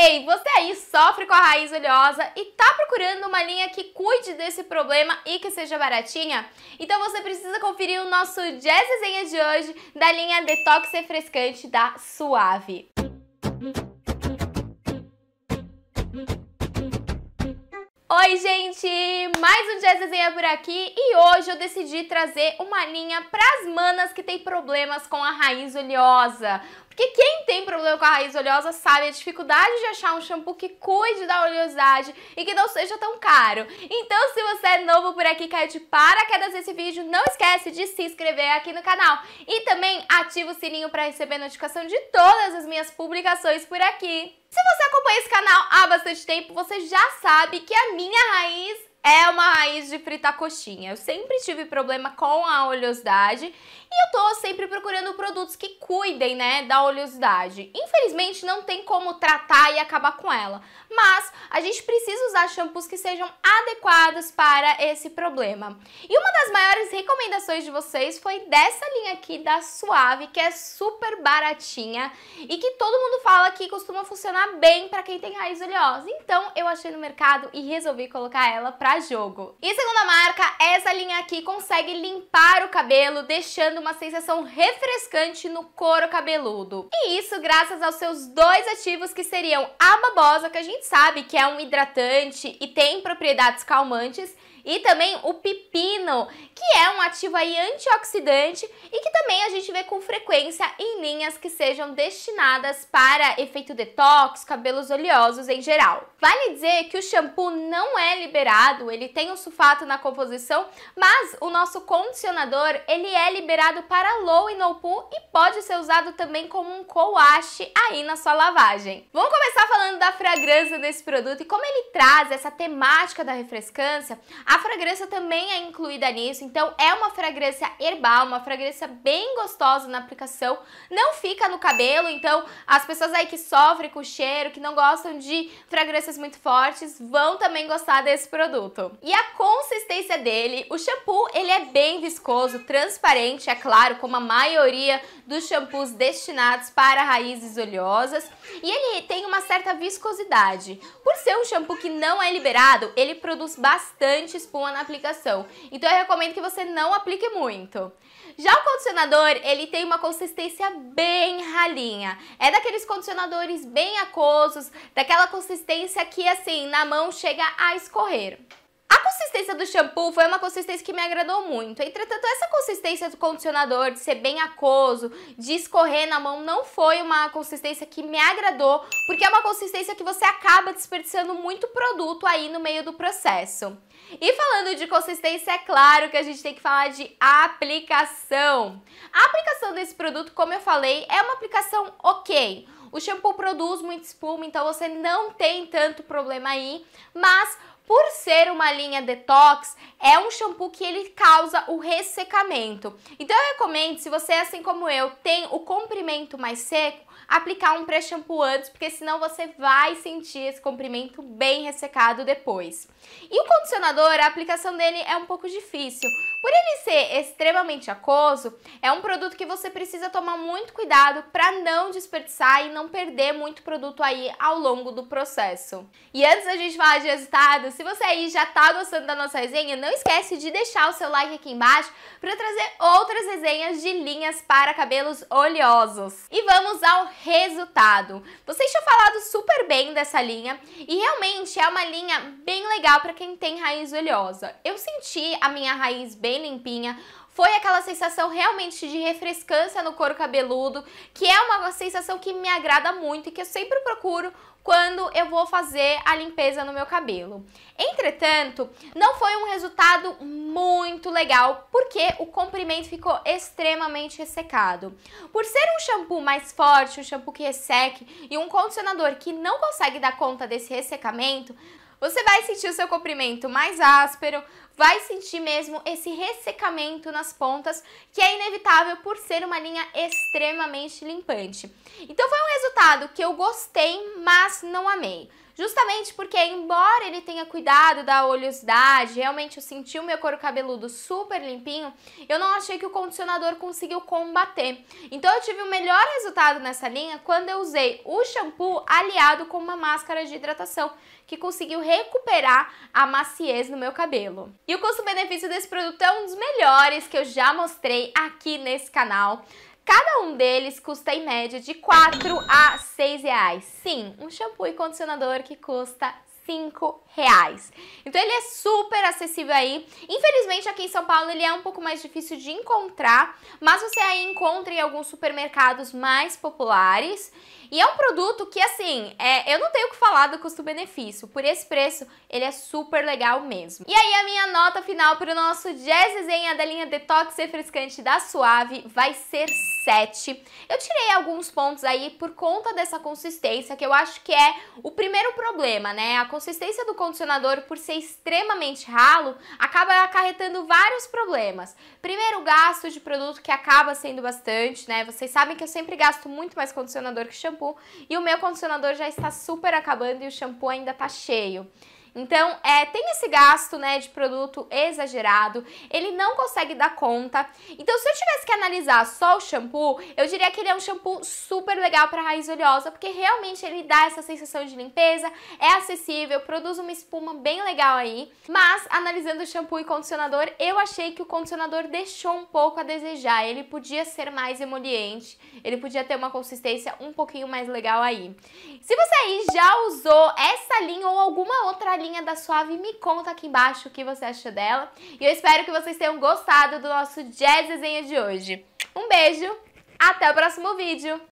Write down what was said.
Ei, você aí sofre com a raiz oleosa e tá procurando uma linha que cuide desse problema e que seja baratinha? Então você precisa conferir o nosso Jazz Resenha de hoje da linha Detox Refrescante da Suave. Oi, gente! Mais um Jazz Desenha por aqui e hoje eu decidi trazer uma linha pras manas que têm problemas com a raiz oleosa. Porque quem tem problema com a raiz oleosa sabe a dificuldade de achar um shampoo que cuide da oleosidade e que não seja tão caro. Então, se você é novo por aqui e caiu de paraquedas nesse vídeo, não esquece de se inscrever aqui no canal. E também ativa o sininho para receber notificação de todas as minhas publicações por aqui. Se você acompanha esse canal há bastante tempo, você já sabe que a minha raiz é uma raiz de fritar coxinha. Eu sempre tive problema com a oleosidade e eu tô sempre procurando produtos que cuidem, né, da oleosidade. Infelizmente não tem como tratar e acabar com ela, mas a gente precisa usar shampoos que sejam adequados para esse problema. E uma das maiores recomendações de vocês foi dessa linha aqui da Suave, que é super baratinha e que todo mundo fala que costuma funcionar bem para quem tem raiz oleosa. Então eu achei no mercado e resolvi colocar ela para jogo. E segunda marca, essa linha aqui consegue limpar o cabelo, deixando uma sensação refrescante no couro cabeludo. E isso graças aos seus dois ativos que seriam a babosa, que a gente sabe que é um hidratante e tem propriedades calmantes, e também o pepino, que é um ativo aí antioxidante e que também a gente vê com frequência em linhas que sejam destinadas para efeito detox, cabelos oleosos em geral. Vale dizer que o shampoo não é liberado liberado, ele tem o sulfato na composição, mas o nosso condicionador, ele é liberado para low e no poo e pode ser usado também como um coache aí na sua lavagem. Vamos começar falando da fragrância desse produto e como ele traz essa temática da refrescância. A fragrância também é incluída nisso, então é uma fragrância herbal, uma fragrância bem gostosa na aplicação, não fica no cabelo, então as pessoas aí que sofrem com o cheiro, que não gostam de fragrâncias muito fortes, vão também gostar desse produto produto. E a consistência dele, o shampoo, ele é bem viscoso, transparente, é claro, como a maioria dos shampoos destinados para raízes oleosas, e ele tem uma certa viscosidade. Por ser um shampoo que não é liberado, ele produz bastante espuma na aplicação. Então eu recomendo que você não aplique muito. Já o condicionador, ele tem uma consistência bem ralinha. É daqueles condicionadores bem aquosos, daquela consistência que assim, na mão chega a escorrer consistência do shampoo foi uma consistência que me agradou muito. Entretanto, essa consistência do condicionador, de ser bem aquoso, de escorrer na mão, não foi uma consistência que me agradou, porque é uma consistência que você acaba desperdiçando muito produto aí no meio do processo. E falando de consistência, é claro que a gente tem que falar de aplicação. A aplicação desse produto, como eu falei, é uma aplicação ok. O shampoo produz muita espuma, então você não tem tanto problema aí, mas por ser uma linha detox, é um shampoo que ele causa o ressecamento. Então eu recomendo, se você assim como eu, tem o comprimento mais seco, aplicar um pré-shampoo antes, porque senão você vai sentir esse comprimento bem ressecado depois. E o condicionador, a aplicação dele é um pouco difícil. Por ele ser extremamente aquoso, é um produto que você precisa tomar muito cuidado para não desperdiçar e não perder muito produto aí ao longo do processo. E antes da gente falar de resultado, se você aí já tá gostando da nossa resenha, não esquece de deixar o seu like aqui embaixo para trazer outras resenhas de linhas para cabelos oleosos. E vamos ao resultado. Vocês tinham falado super bem dessa linha e realmente é uma linha bem legal para quem tem raiz oleosa. Eu senti a minha raiz bem limpinha, foi aquela sensação realmente de refrescância no couro cabeludo, que é uma sensação que me agrada muito e que eu sempre procuro quando eu vou fazer a limpeza no meu cabelo. Entretanto, não foi um resultado muito legal, porque o comprimento ficou extremamente ressecado. Por ser um shampoo mais forte, um shampoo que resseque e um condicionador que não consegue dar conta desse ressecamento, você vai sentir o seu comprimento mais áspero, vai sentir mesmo esse ressecamento nas pontas, que é inevitável por ser uma linha extremamente limpante. Então foi um resultado que eu gostei, mas não amei. Justamente porque, embora ele tenha cuidado da oleosidade, realmente eu senti o meu couro cabeludo super limpinho, eu não achei que o condicionador conseguiu combater. Então eu tive o melhor resultado nessa linha quando eu usei o shampoo aliado com uma máscara de hidratação, que conseguiu recuperar a maciez no meu cabelo. E o custo-benefício desse produto é um dos melhores que eu já mostrei aqui nesse canal. Cada um deles custa em média de 4 a 6 reais. Sim, um shampoo e condicionador que custa 5 reais. Então ele é super acessível aí. Infelizmente aqui em São Paulo ele é um pouco mais difícil de encontrar, mas você aí encontra em alguns supermercados mais populares. E é um produto que assim, é, eu não tenho o que falar do custo-benefício. Por esse preço ele é super legal mesmo. E aí a minha nota final para o nosso Jazz desenha da linha Detox Refrescante da Suave vai ser 7. Eu tirei alguns pontos aí por conta dessa consistência, que eu acho que é o primeiro problema, né? A consistência do condicionador, por ser extremamente ralo, acaba acarretando vários problemas. Primeiro, o gasto de produto, que acaba sendo bastante, né? Vocês sabem que eu sempre gasto muito mais condicionador que shampoo, e o meu condicionador já está super acabando e o shampoo ainda tá cheio. Então, é, tem esse gasto né, de produto exagerado, ele não consegue dar conta. Então, se eu tivesse que analisar só o shampoo, eu diria que ele é um shampoo super legal para raiz oleosa, porque realmente ele dá essa sensação de limpeza, é acessível, produz uma espuma bem legal aí. Mas, analisando o shampoo e condicionador, eu achei que o condicionador deixou um pouco a desejar. Ele podia ser mais emoliente, ele podia ter uma consistência um pouquinho mais legal aí. Se você aí já usou essa linha ou alguma outra Carlinha da Suave me conta aqui embaixo o que você achou dela. E eu espero que vocês tenham gostado do nosso Jazz desenho de hoje. Um beijo, até o próximo vídeo!